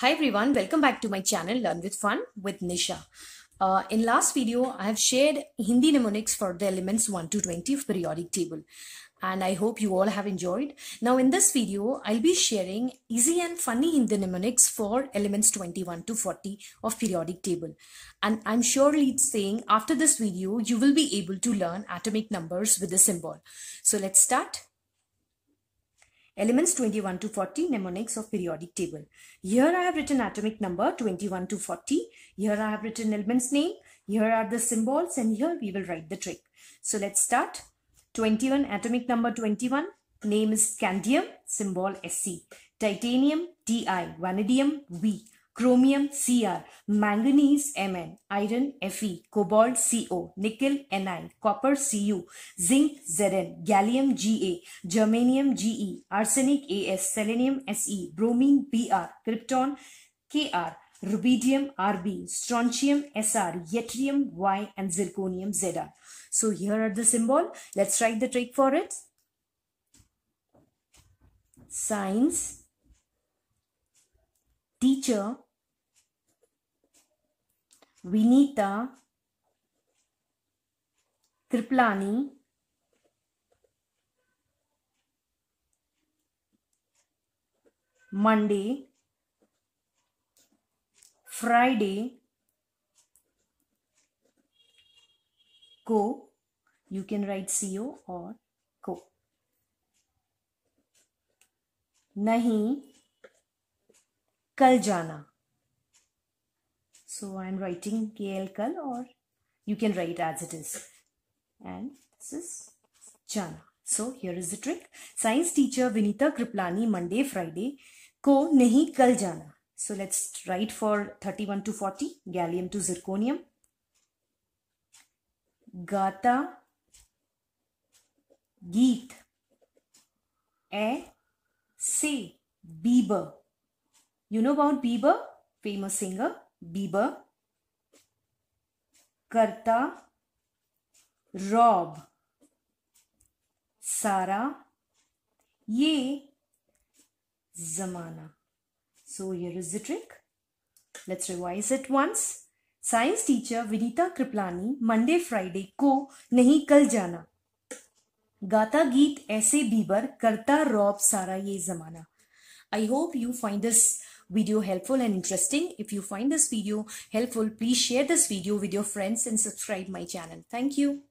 Hi everyone, welcome back to my channel Learn with Fun with Nisha. Uh, in last video, I have shared Hindi mnemonics for the elements 1 to 20 of periodic table and I hope you all have enjoyed. Now in this video, I'll be sharing easy and funny Hindi mnemonics for elements 21 to 40 of periodic table. And I'm surely saying after this video, you will be able to learn atomic numbers with the symbol. So let's start elements 21 to 40 mnemonics of periodic table. Here I have written atomic number 21 to 40. Here I have written elements name. Here are the symbols and here we will write the trick. So let's start. 21 atomic number 21 name is scandium symbol SC titanium Ti vanadium V chromium Cr, manganese Mn, iron Fe, cobalt Co, nickel Ni, copper Cu, zinc Zn, gallium Ga, germanium Ge, arsenic As, selenium Se, bromine Br, krypton Kr, rubidium Rb, strontium Sr, yttrium Y and zirconium Zr. So here are the symbol. Let's write the trick for it. Science teacher Vinita Tripalani Monday Friday को you can write C O और को नहीं कल जाना So I'm writing K L K L Kal or you can write as it is. And this is Jana. So here is the trick. Science teacher Vinita Kriplani Monday, Friday Ko nahi kal jana. So let's write for 31 to 40, gallium to zirconium. geet a say Bieber you know about Bieber, famous singer? Bieber करता rob सारा ये जमाना so ये is the trick let's revise it once science teacher Vinita Kripalani Monday Friday को नहीं कल जाना गाता गीत ऐसे बीबर करता रॉब सारा ये जमाना I hope you find this video helpful and interesting. If you find this video helpful, please share this video with your friends and subscribe my channel. Thank you.